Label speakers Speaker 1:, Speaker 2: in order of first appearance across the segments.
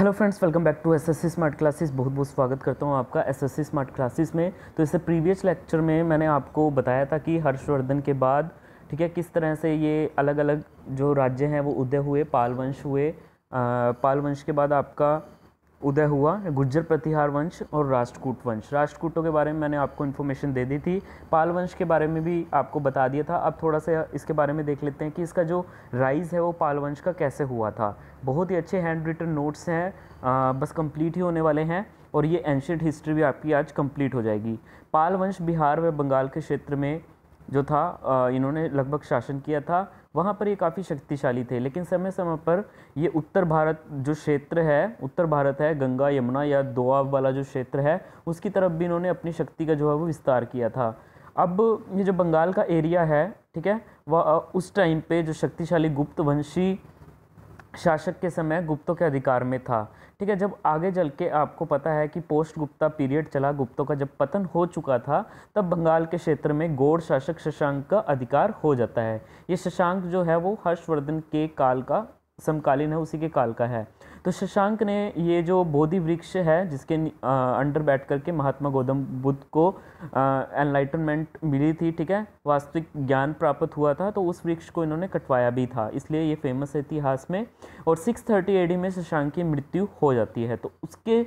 Speaker 1: hello friends welcome back to SSC smart classes बहुत बहुत स्वागत करता हूँ आपका एसएससी स्मार्ट क्लासेस में तो इससे प्रीवियस लेक्चर में मैंने आपको बताया था कि हर्षवर्धन के बाद ठीक है किस तरह से ये अलग अलग जो राज्य हैं वो उदय हुए पाल वंश हुए पाल वंश के बाद आपका उदय हुआ गुज्जर प्रतिहार वंश और राष्ट्रकूट वंश राष्ट्रकूटों के बारे में मैंने आपको इन्फॉर्मेशन दे दी थी पाल वंश के बारे में भी आपको बता दिया था अब थोड़ा सा इसके बारे में देख लेते हैं कि इसका जो राइज़ है वो पाल वंश का कैसे हुआ था बहुत ही अच्छे हैंड रिटन नोट्स हैं बस कंप्लीट ही होने वाले हैं और ये एंशंट हिस्ट्री भी आपकी आज कंप्लीट हो जाएगी पाल वंश बिहार व बंगाल के क्षेत्र में जो था इन्होंने लगभग शासन किया था वहाँ पर ये काफ़ी शक्तिशाली थे लेकिन समय समय पर ये उत्तर भारत जो क्षेत्र है उत्तर भारत है गंगा यमुना या दोआब वाला जो क्षेत्र है उसकी तरफ भी इन्होंने अपनी शक्ति का जो है वो विस्तार किया था अब ये जो बंगाल का एरिया है ठीक है वह उस टाइम पे जो शक्तिशाली गुप्त वंशी शासक के समय गुप्तों के अधिकार में था ठीक है जब आगे चल के आपको पता है कि पोस्ट गुप्ता पीरियड चला गुप्तों का जब पतन हो चुका था तब बंगाल के क्षेत्र में गौड़ शासक शशांक का अधिकार हो जाता है ये शशांक जो है वो हर्षवर्धन के काल का समकालीन है उसी के काल का है तो शशांक ने ये जो बोधि वृक्ष है जिसके अंडर बैठ करके महात्मा गौतम बुद्ध को एनलाइटनमेंट मिली थी ठीक है वास्तविक ज्ञान प्राप्त हुआ था तो उस वृक्ष को इन्होंने कटवाया भी था इसलिए ये फेमस है इतिहास में और 630 थर्टी एडी में शशांक की मृत्यु हो जाती है तो उसके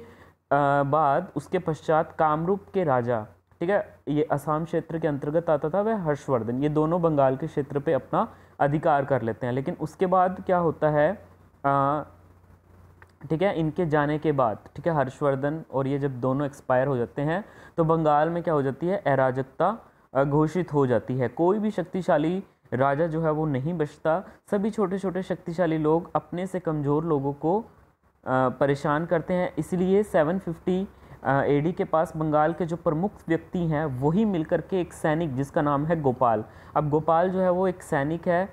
Speaker 1: बाद उसके पश्चात कामरूप के राजा ठीक है ये असम क्षेत्र के अंतर्गत आता था वह हर्षवर्धन ये दोनों बंगाल के क्षेत्र पर अपना अधिकार कर लेते हैं लेकिन उसके बाद क्या होता है ठीक है इनके जाने के बाद ठीक है हर्षवर्धन और ये जब दोनों एक्सपायर हो जाते हैं तो बंगाल में क्या हो जाती है अराजकता घोषित हो जाती है कोई भी शक्तिशाली राजा जो है वो नहीं बचता सभी छोटे छोटे शक्तिशाली लोग अपने से कमज़ोर लोगों को परेशान करते हैं इसलिए सेवन फिफ्टी एडी के पास बंगाल के जो प्रमुख व्यक्ति हैं वही मिलकर के एक सैनिक जिसका नाम है गोपाल अब गोपाल जो है वो एक सैनिक है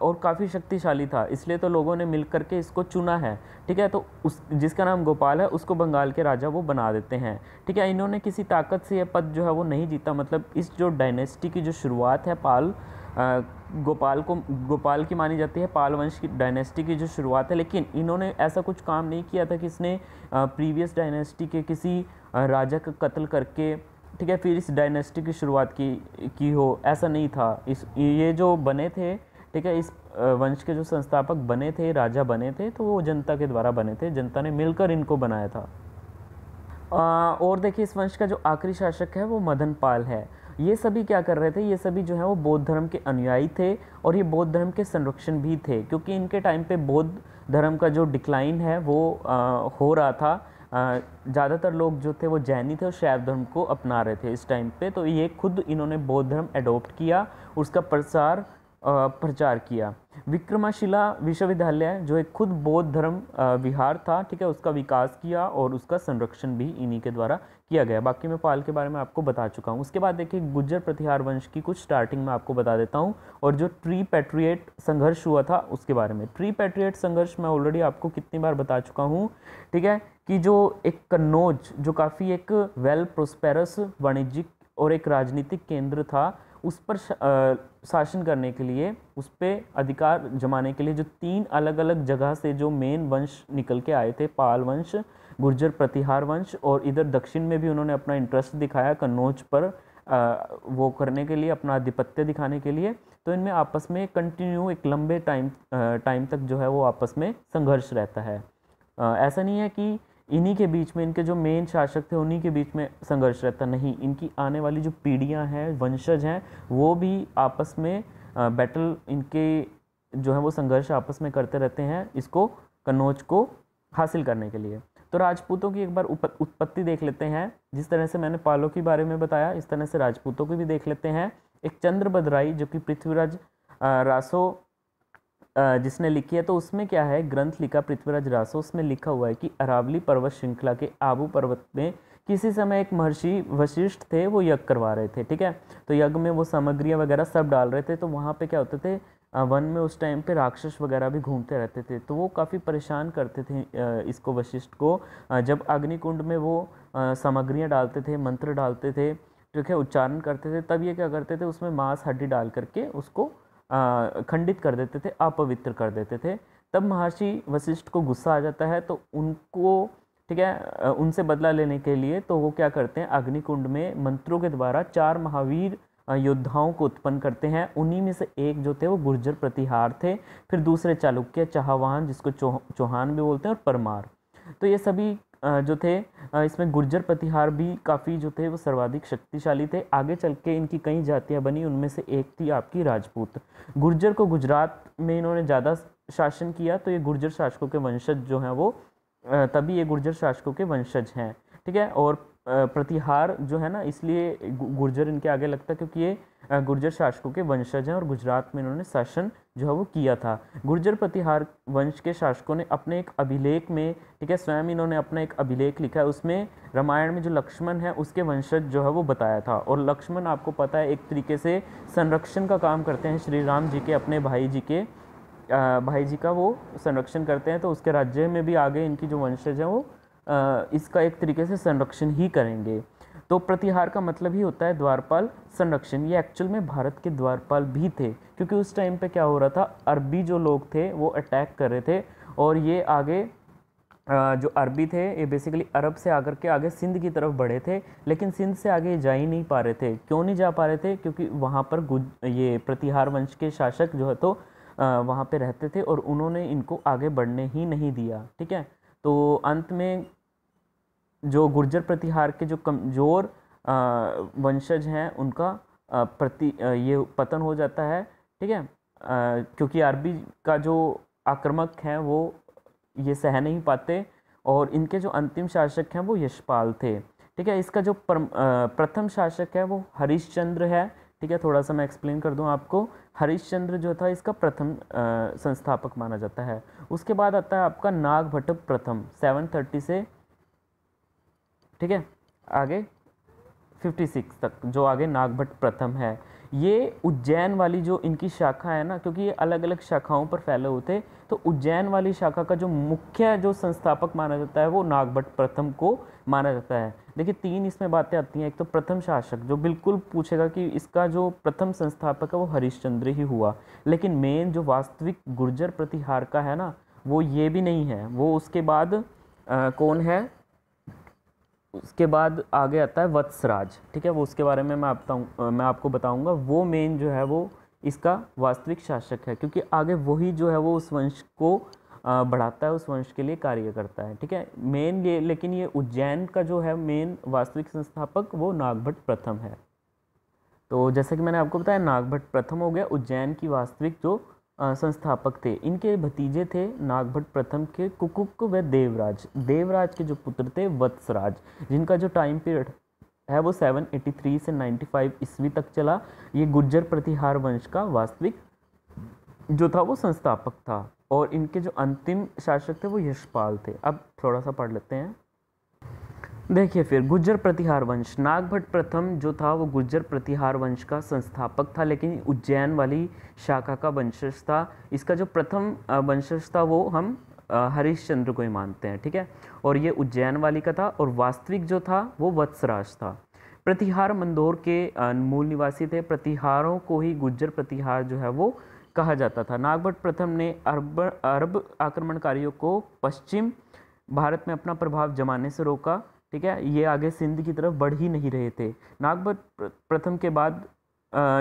Speaker 1: और काफ़ी शक्तिशाली था इसलिए तो लोगों ने मिल के इसको चुना है ठीक है तो उस जिसका नाम गोपाल है उसको बंगाल के राजा वो बना देते हैं ठीक है इन्होंने किसी ताकत से यह पद जो है वो नहीं जीता मतलब इस जो डायनेस्टी की जो शुरुआत है पाल गोपाल को गोपाल की मानी जाती है पाल वंश की डायनेस्टी की जो शुरुआत है लेकिन इन्होंने ऐसा कुछ काम नहीं किया था कि इसने प्रीवियस डायनेस्टी के किसी राजा का कत्ल करके ठीक है फिर इस डायनेस्टी की शुरुआत की की हो ऐसा नहीं था इस ये जो बने थे ठीक है इस वंश के जो संस्थापक बने थे राजा बने थे तो वो जनता के द्वारा बने थे जनता ने मिलकर इनको बनाया था और देखिए इस वंश का जो आखिरी शासक है वो मदन पाल है ये सभी क्या कर रहे थे ये सभी जो है वो बौद्ध धर्म के अनुयायी थे और ये बौद्ध धर्म के संरक्षण भी थे क्योंकि इनके टाइम पे बौद्ध धर्म का जो डिक्लाइन है वो आ, हो रहा था ज़्यादातर लोग जो थे वो जैनी थे और शैव धर्म को अपना रहे थे इस टाइम पे तो ये खुद इन्होंने बौद्ध धर्म एडोप्ट किया उसका प्रसार प्रचार किया विक्रमाशिला विश्वविद्यालय जो एक खुद बौद्ध धर्म विहार था ठीक है उसका विकास किया और उसका संरक्षण भी इन्हीं के द्वारा किया गया बाकी मैं पाल के बारे में आपको बता चुका हूँ उसके बाद देखिए गुज्जर प्रतिहार वंश की कुछ स्टार्टिंग में आपको बता देता हूँ और जो ट्री पैट्रिएट संघर्ष हुआ था उसके बारे में ट्री पैट्रिएट संघर्ष मैं ऑलरेडी आपको कितनी बार बता चुका हूँ ठीक है कि जो एक कन्नौज जो काफ़ी एक वेल प्रोस्पेरस वाणिज्यिक और एक राजनीतिक केंद्र था उस पर शासन करने के लिए उस पर अधिकार जमाने के लिए जो तीन अलग अलग जगह से जो मेन वंश निकल के आए थे पाल वंश गुर्जर प्रतिहार वंश और इधर दक्षिण में भी उन्होंने अपना इंटरेस्ट दिखाया कन्नौज पर वो करने के लिए अपना आधिपत्य दिखाने के लिए तो इनमें आपस में कंटिन्यू एक लंबे टाइम टाइम तक जो है वो आपस में संघर्ष रहता है ऐसा नहीं है कि इन्हीं के बीच में इनके जो मेन शासक थे उन्हीं के बीच में संघर्ष रहता नहीं इनकी आने वाली जो पीढ़ियाँ हैं वंशज हैं वो भी आपस में बैटल इनके जो है वो संघर्ष आपस में करते रहते हैं इसको कन्नौज को हासिल करने के लिए तो राजपूतों की एक बार उत्पत्ति देख लेते हैं जिस तरह से मैंने पालों के बारे में बताया इस तरह से राजपूतों की भी देख लेते हैं एक चंद्र जो कि पृथ्वीराज रासो जिसने लिखी है तो उसमें क्या है ग्रंथ लिखा पृथ्वीराज रासो उसमें लिखा हुआ है कि अरावली पर्वत श्रृंखला के आबू पर्वत में किसी समय एक महर्षि वशिष्ठ थे वो यज्ञ करवा रहे थे ठीक है तो यज्ञ में वो सामग्रियाँ वगैरह सब डाल रहे थे तो वहाँ पे क्या होते थे वन में उस टाइम पे राक्षस वगैरह भी घूमते रहते थे तो वो काफ़ी परेशान करते थे इसको वशिष्ठ को जब अग्निकुंड में वो सामग्रियाँ डालते थे मंत्र डालते थे ठीक है उच्चारण करते थे तब ये क्या करते थे उसमें मांस हड्डी डाल करके उसको खंडित कर देते थे अपवित्र कर देते थे तब महर्षि वशिष्ठ को गुस्सा आ जाता है तो उनको ठीक है उनसे बदला लेने के लिए तो वो क्या करते हैं अग्निकुंड में मंत्रों के द्वारा चार महावीर योद्धाओं को उत्पन्न करते हैं उन्हीं में से एक जो थे वो गुर्जर प्रतिहार थे फिर दूसरे चालुक्य चाहवान जिसको चौहान भी बोलते हैं और परमार तो ये सभी जो थे इसमें गुर्जर प्रतिहार भी काफ़ी जो थे वो सर्वाधिक शक्तिशाली थे आगे चल के इनकी कई जातियाँ बनी उनमें से एक थी आपकी राजपूत गुर्जर को गुजरात में इन्होंने ज़्यादा शासन किया तो ये गुर्जर शासकों के वंशज जो हैं वो तभी ये गुर्जर शासकों के वंशज हैं ठीक है और प्रतिहार जो है ना इसलिए गुर्जर इनके आगे लगता है क्योंकि ये गुर्जर शासकों के वंशज हैं और गुजरात में इन्होंने शासन जो है वो किया था गुर्जर प्रतिहार वंश के शासकों ने अपने एक अभिलेख में ठीक है स्वयं इन्होंने अपना एक अभिलेख लिखा है उसमें रामायण में जो लक्ष्मण है उसके वंशज जो है वो बताया था और लक्ष्मण आपको पता है एक तरीके से संरक्षण का काम करते हैं श्री राम जी के अपने भाई जी के भाई जी का वो संरक्षण करते हैं तो उसके राज्य में भी आगे इनकी जो वंशज हैं वो इसका एक तरीके से संरक्षण ही करेंगे तो प्रतिहार का मतलब ही होता है द्वारपाल संरक्षण ये एक्चुअल में भारत के द्वारपाल भी थे क्योंकि उस टाइम पे क्या हो रहा था अरबी जो लोग थे वो अटैक कर रहे थे और ये आगे जो अरबी थे ये बेसिकली अरब से आकर के आगे सिंध की तरफ बढ़े थे लेकिन सिंध से आगे जा ही नहीं पा रहे थे क्यों नहीं जा पा रहे थे क्योंकि वहाँ पर गुज ये प्रतिहार वंश के शासक जो है तो वहाँ पर रहते थे और उन्होंने इनको आगे बढ़ने ही नहीं दिया ठीक है तो अंत में जो गुर्जर प्रतिहार के जो कमज़ोर वंशज हैं उनका प्रति ये पतन हो जाता है ठीक है क्योंकि अरबी का जो आक्रमक हैं वो ये सह नहीं पाते और इनके जो अंतिम शासक हैं वो यशपाल थे ठीक है इसका जो प्रथम शासक है वो हरिश्चंद्र है ठीक है थोड़ा सा मैं एक्सप्लेन कर दूं आपको हरिश्चंद्र जो था इसका प्रथम संस्थापक माना जाता है उसके बाद आता है आपका नागभट्ट प्रथम 730 से ठीक है आगे 56 तक जो आगे नागभट्ट प्रथम है ये उज्जैन वाली जो इनकी शाखा है ना क्योंकि ये अलग अलग शाखाओं पर फैले हुए थे तो उज्जैन वाली शाखा का जो मुख्य जो संस्थापक माना जाता है वो नागभट प्रथम को माना जाता है देखिए तीन इसमें बातें आती हैं एक तो प्रथम शासक जो बिल्कुल पूछेगा कि इसका जो प्रथम संस्थापक है वो हरिश्चंद्र ही हुआ लेकिन मेन जो वास्तविक गुर्जर प्रतिहार का है ना वो ये भी नहीं है वो उसके बाद आ, कौन है उसके बाद आगे आता है वत्सराज ठीक है वो उसके बारे में मैं आपता मैं आपको बताऊंगा वो मेन जो है वो इसका वास्तविक शासक है क्योंकि आगे वही जो है वो उस वंश को बढ़ाता है उस वंश के लिए कार्य करता है ठीक है मेन ये लेकिन ये उज्जैन का जो है मेन वास्तविक संस्थापक वो नागभट प्रथम है तो जैसा कि मैंने आपको बताया नागभट प्रथम हो गया उज्जैन की वास्तविक जो संस्थापक थे इनके भतीजे थे नागभट्ट प्रथम के कुकुक व देवराज देवराज के जो पुत्र थे वत्सराज जिनका जो टाइम पीरियड है वो 783 से 95 ईस्वी तक चला ये गुज्जर प्रतिहार वंश का वास्तविक जो था वो संस्थापक था और इनके जो अंतिम शासक थे वो यशपाल थे अब थोड़ा सा पढ़ लेते हैं देखिए फिर गुज्जर प्रतिहार वंश नागभट्ट प्रथम जो था वो गुज्जर प्रतिहार वंश का संस्थापक था लेकिन उज्जैन वाली शाखा का वंशज था इसका जो प्रथम वंशज था वो हम हरिश्चंद्र को ही मानते हैं ठीक है और ये उज्जैन वाली का था और वास्तविक जो था वो वत्सराज था प्रतिहार मंदोर के मूल निवासी थे प्रतिहारों को ही गुज्जर प्रतिहार जो है वो कहा जाता था नागभट प्रथम ने अरब अरब आक्रमणकारियों को पश्चिम भारत में अपना प्रभाव जमाने से रोका ठीक है ये आगे सिंध की तरफ बढ़ ही नहीं रहे थे नागभट प्रथम के बाद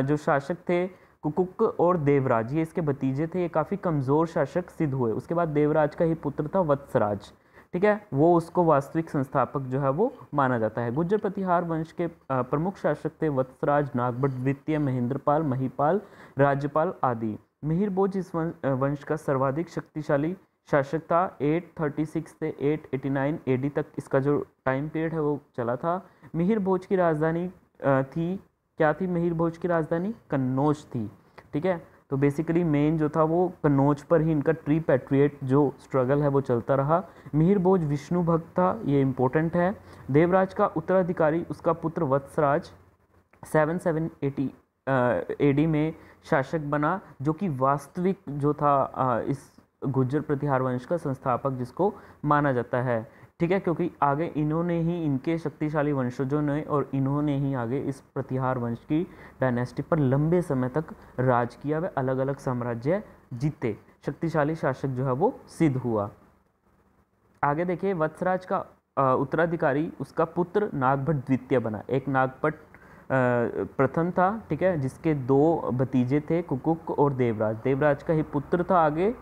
Speaker 1: जो शासक थे कुकुक और देवराज ये इसके भतीजे थे ये काफ़ी कमज़ोर शासक सिद्ध हुए उसके बाद देवराज का ही पुत्र था वत्सराज ठीक है वो उसको वास्तविक संस्थापक जो है वो माना जाता है गुज्जर प्रतिहार वंश के प्रमुख शासक थे वत्सराज नागभट द्वितीय महेंद्रपाल महीपाल राज्यपाल आदि मिहिर बोझ इस वंश का सर्वाधिक शक्तिशाली शासकता 836 से 889 एडी तक इसका जो टाइम पीरियड है वो चला था मिहिर भोज की राजधानी थी क्या थी मिहिर भोज की राजधानी कन्नौज थी ठीक है तो बेसिकली मेन जो था वो कन्नौज पर ही इनका ट्री पैट्रिएट जो स्ट्रगल है वो चलता रहा मिहिर भोज विष्णु भक्त था ये इम्पोर्टेंट है देवराज का उत्तराधिकारी उसका पुत्र Vatsraj seven seven eighty AD में शासक बना जो कि वास्तविक जो था आ, इस गुज्जर प्रतिहार वंश का संस्थापक जिसको माना जाता है ठीक है क्योंकि आगे इन्होंने ही इनके शक्तिशाली वंशजों ने और इन्होंने ही आगे इस प्रतिहार वंश की डायनेस्टी पर लंबे समय तक राज किया वे अलग अलग साम्राज्य जीते शक्तिशाली शासक जो है वो सिद्ध हुआ आगे देखिए वत्सराज का उत्तराधिकारी उसका पुत्र नागभट द्वितीय बना एक नागभट्ट प्रथम था ठीक है जिसके दो भतीजे थे कुकुक और देवराज देवराज का ही पुत्र था आगे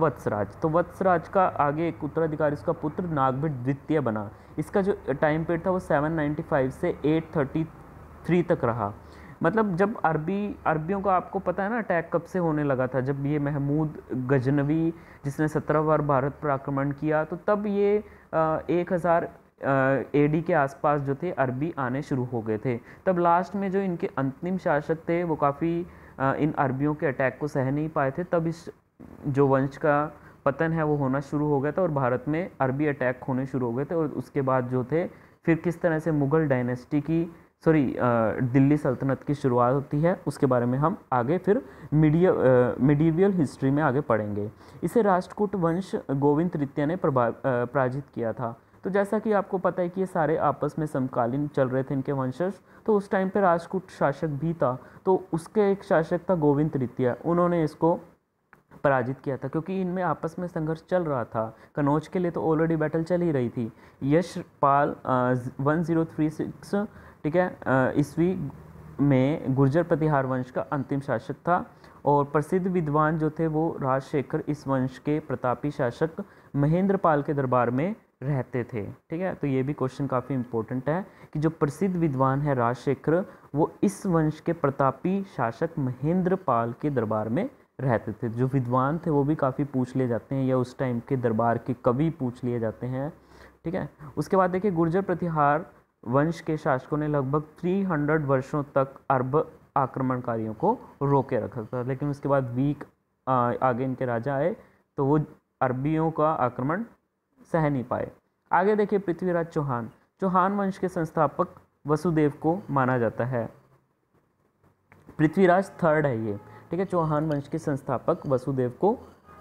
Speaker 1: वत्सराज तो वत्सराज का आगे एक उत्तराधिकारी उसका पुत्र नागभट द्वितीय बना इसका जो टाइम पीरियड था वो 795 से 833 तक रहा मतलब जब अरबी अरबियों का आपको पता है ना अटैक कब से होने लगा था जब ये महमूद गजनवी जिसने सत्रह बार भारत पर आक्रमण किया तो तब ये एक हज़ार एडी के आसपास जो थे अरबी आने शुरू हो गए थे तब लास्ट में जो इनके अंतिम शासक थे वो काफ़ी इन अरबियों के अटैक को सह नहीं पाए थे तब इस जो वंश का पतन है वो होना शुरू हो गया था और भारत में अरबी अटैक होने शुरू हो गए थे और उसके बाद जो थे फिर किस तरह से मुग़ल डायनेस्टी की सॉरी दिल्ली सल्तनत की शुरुआत होती है उसके बारे में हम आगे फिर मीडिया मिडीवियल हिस्ट्री में आगे पढ़ेंगे इसे राष्ट्रकूट वंश गोविंद तृतीय ने प्रभा पराजित किया था तो जैसा कि आपको पता है कि ये सारे आपस में समकालीन चल रहे थे इनके वंशज तो उस टाइम पे राजकूट शासक भी था तो उसके एक शासक था गोविंद तृतीय उन्होंने इसको पराजित किया था क्योंकि इनमें आपस में संघर्ष चल रहा था कनौज के लिए तो ऑलरेडी बैटल चल ही रही थी Yashpal one zero three six ठीक है ईस्वी में गुर्जर प्रतिहार वंश का अंतिम शासक था और प्रसिद्ध विद्वान जो थे वो राजशेखर इस वंश के प्रतापी शासक महेंद्र पाल के दरबार में रहते थे ठीक है तो ये भी क्वेश्चन काफ़ी इम्पोर्टेंट है कि जो प्रसिद्ध विद्वान है राजशेखर वो इस वंश के प्रतापी शासक महेंद्र पाल के दरबार में रहते थे जो विद्वान थे वो भी काफ़ी पूछ लिए जाते हैं या उस टाइम के दरबार के कवि पूछ लिए जाते हैं ठीक है उसके बाद देखिए गुर्जर प्रतिहार वंश के शासकों ने लगभग 300 वर्षों तक अरब आक्रमणकारियों को रोके रखा था लेकिन उसके बाद वीक आगे इनके राजा आए तो वो अरबियों का आक्रमण सह नहीं पाए आगे देखिए पृथ्वीराज चौहान चौहान वंश के संस्थापक वसुदेव को माना जाता है पृथ्वीराज थर्ड है ये ठीक है चौहान वंश के संस्थापक वसुदेव को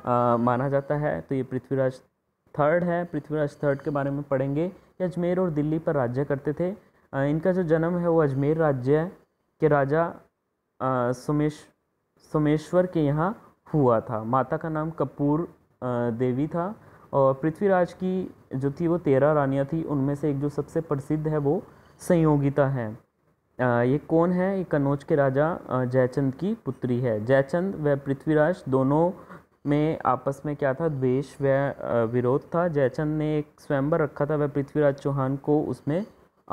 Speaker 1: आ, माना जाता है तो ये पृथ्वीराज थर्ड है पृथ्वीराज थर्ड के बारे में पढ़ेंगे ये अजमेर और दिल्ली पर राज्य करते थे आ, इनका जो जन्म है वो अजमेर राज्य के राजा सोमेश सोमेश्वर के यहाँ हुआ था माता का नाम कपूर देवी था और पृथ्वीराज की जो थी वो तेरह रानियाँ थी उनमें से एक जो सबसे प्रसिद्ध है वो संयोगिता है ये कौन है ये कन्नौज के राजा जयचंद की पुत्री है जयचंद व पृथ्वीराज दोनों में आपस में क्या था द्वेष व विरोध था जयचंद ने एक स्वयंवर रखा था वह पृथ्वीराज चौहान को उसमें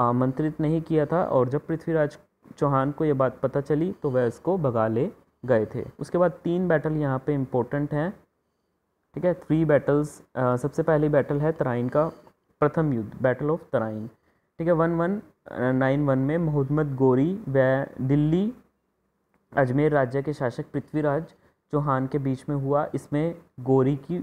Speaker 1: आमंत्रित नहीं किया था और जब पृथ्वीराज चौहान को ये बात पता चली तो वह उसको भगा ले गए थे उसके बाद तीन बैटल यहाँ पे इम्पोर्टेंट हैं ठीक है थ्री बैटल्स सबसे पहली बैटल है तराइन का प्रथम युद्ध बैटल ऑफ तराइन ठीक है वन वन नाइन वन में मोहम्मद गोरी व दिल्ली अजमेर राज्य के शासक पृथ्वीराज चौहान के बीच में हुआ इसमें गोरी की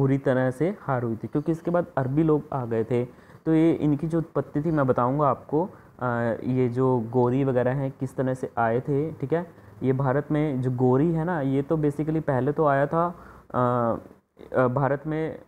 Speaker 1: बुरी तरह से हार हुई थी क्योंकि इसके बाद अरबी लोग आ गए थे तो ये इनकी जो उत्पत्ति थी मैं बताऊंगा आपको आ, ये जो गोरी वगैरह हैं किस तरह से आए थे ठीक है ये भारत में जो गोरी है ना ये तो बेसिकली पहले तो आया था भारत में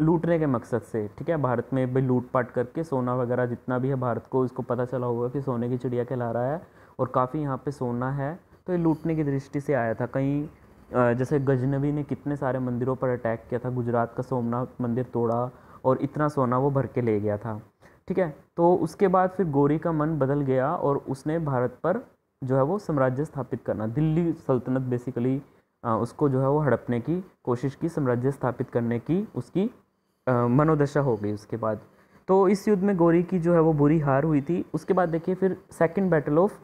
Speaker 1: लूटने के मकसद से ठीक है भारत में भी लूटपाट करके सोना वगैरह जितना भी है भारत को इसको पता चला होगा कि सोने की चिड़िया कहला रहा है और काफ़ी यहाँ पे सोना है तो ये लूटने की दृष्टि से आया था कहीं जैसे गजनवी ने कितने सारे मंदिरों पर अटैक किया था गुजरात का सोमनाथ मंदिर तोड़ा और इतना सोना वो भर के ले गया था ठीक है तो उसके बाद फिर गोरी का मन बदल गया और उसने भारत पर जो है वो साम्राज्य स्थापित करना दिल्ली सल्तनत बेसिकली उसको जो है वो हड़पने की कोशिश की साम्राज्य स्थापित करने की उसकी मनोदशा हो गई उसके बाद तो इस युद्ध में गौरी की जो है वो बुरी हार हुई थी उसके बाद देखिए फिर सेकेंड बैटल ऑफ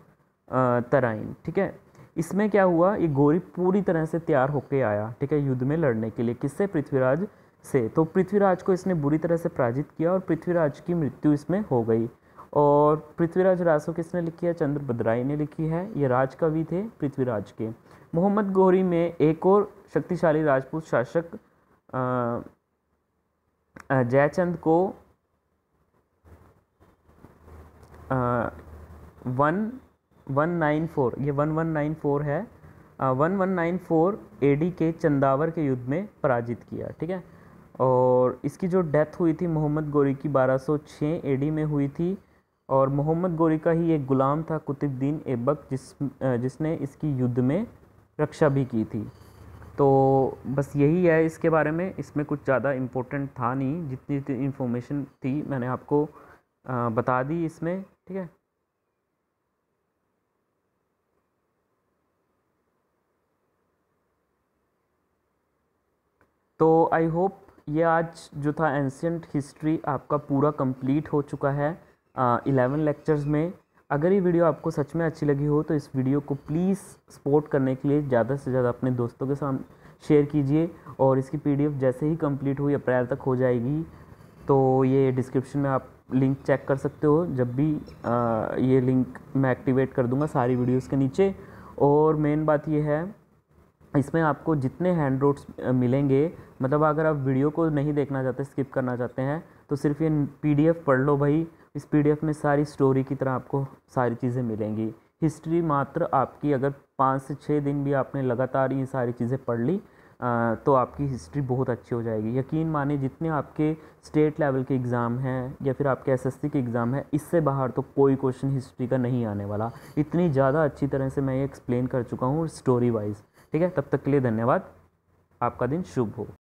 Speaker 1: तराइन ठीक है इसमें क्या हुआ ये गौरी पूरी तरह से तैयार होके आया ठीक है युद्ध में लड़ने के लिए किससे पृथ्वीराज से तो पृथ्वीराज को इसने बुरी तरह से पराजित किया और पृथ्वीराज की मृत्यु इसमें हो गई और पृथ्वीराज रासो किसने लिखी है चंद्र ने लिखी है ये राजकवि थे पृथ्वीराज के मोहम्मद गौरी में एक और शक्तिशाली राजपूत शासक जयचंद को वन वन नाइन फोर ये वन वन नाइन फोर है one one nine four A D के चंदावर के युद्ध में पराजित किया ठीक है और इसकी जो डेथ हुई थी मोहम्मद गौरी की बारह सौ छः ए डी में हुई थी और मोहम्मद गौरी का ही एक ग़ुलाम था कुतुबद्दीन ऐबक जिस जिसने इसकी युद्ध में रक्षा भी की थी तो बस यही है इसके बारे में इसमें कुछ ज़्यादा इम्पोर्टेंट था नहीं जितनी जितनी इन्फॉर्मेशन थी मैंने आपको बता दी इसमें ठीक है तो आई होप ये आज जो था एंशंट हिस्ट्री आपका पूरा कंप्लीट हो चुका है इलेवन लेक्चर्स में अगर ये वीडियो आपको सच में अच्छी लगी हो तो इस वीडियो को प्लीज़ सपोर्ट करने के लिए ज़्यादा से ज़्यादा अपने दोस्तों के साथ शेयर कीजिए और इसकी पीडीएफ जैसे ही कंप्लीट हुई अप्रैल तक हो जाएगी तो ये डिस्क्रिप्शन में आप लिंक चेक कर सकते हो जब भी आ, ये लिंक मैं एक्टिवेट कर दूँगा सारी वीडियोज़ के नीचे और मेन बात यह है इसमें आपको जितने हैंड रोड्स मिलेंगे मतलब अगर आप वीडियो को नहीं देखना चाहते स्किप करना चाहते हैं तो सिर्फ ये पीडीएफ पढ़ लो भाई इस पीडीएफ में सारी स्टोरी की तरह आपको सारी चीज़ें मिलेंगी हिस्ट्री मात्र आपकी अगर पाँच से छः दिन भी आपने लगातार ये सारी चीज़ें पढ़ ली तो आपकी हिस्ट्री बहुत अच्छी हो जाएगी यकीन माने जितने आपके स्टेट लेवल के एग्ज़ाम हैं या फिर आपके एसएससी के एग्ज़ाम हैं इससे बाहर तो कोई क्वेश्चन हिस्ट्री का नहीं आने वाला इतनी ज़्यादा अच्छी तरह से मैं ये एक्सप्लेन कर चुका हूँ स्टोरी वाइज ठीक है तब तक के लिए धन्यवाद आपका दिन शुभ हो